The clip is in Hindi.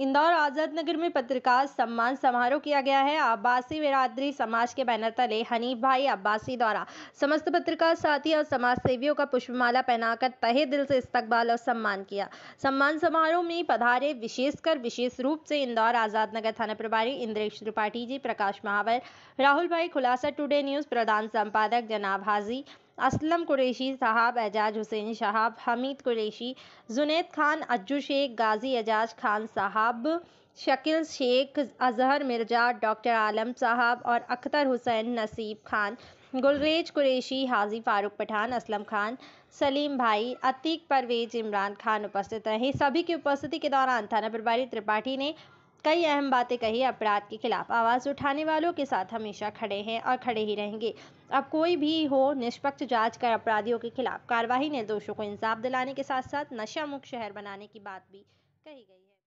इंदौर आज़ाद नगर में पत्रकार सम्मान समारोह किया गया है अब्बासी बिरादरी समाज के बैनर तले हनीफ भाई अब्बासी द्वारा समस्त पत्रकार साथी और समाज सेवियों का पुष्पमाला पहनाकर तहे दिल से इस्तकबाल और सम्मान किया सम्मान समारोह में पधारे विशेषकर विशेष रूप से इंदौर आज़ाद नगर थाना प्रभारी इंद्रेश त्रिपाठी जी प्रकाश महावर राहुल भाई खुलासा टुडे न्यूज़ प्रधान संपादक जनाब हाजी असलम कुरेशी साहब एजाज हुसैन शहाब हमीद कुरेशी जुनेद खान अज्जू शेख गाजी एजाज खान साहब शकील शेख अजहर मिर्जा डॉक्टर आलम साहब और अख्तर हुसैन नसीब खान गुलरेज कुरेशी हाजी फारूक पठान असलम खान सलीम भाई अतीक परवेज इमरान खान उपस्थित रहे सभी की उपस्थिति के दौरान थाना प्रभारी त्रिपाठी ने कई अहम बातें कही अपराध के खिलाफ आवाज़ उठाने वालों के साथ हमेशा खड़े हैं और खड़े ही रहेंगे अब कोई भी हो निष्पक्ष जांच कर अपराधियों के खिलाफ कार्रवाई निर्दोषों को इंसाफ दिलाने के साथ साथ नशा मुक्त शहर बनाने की बात भी कही गई है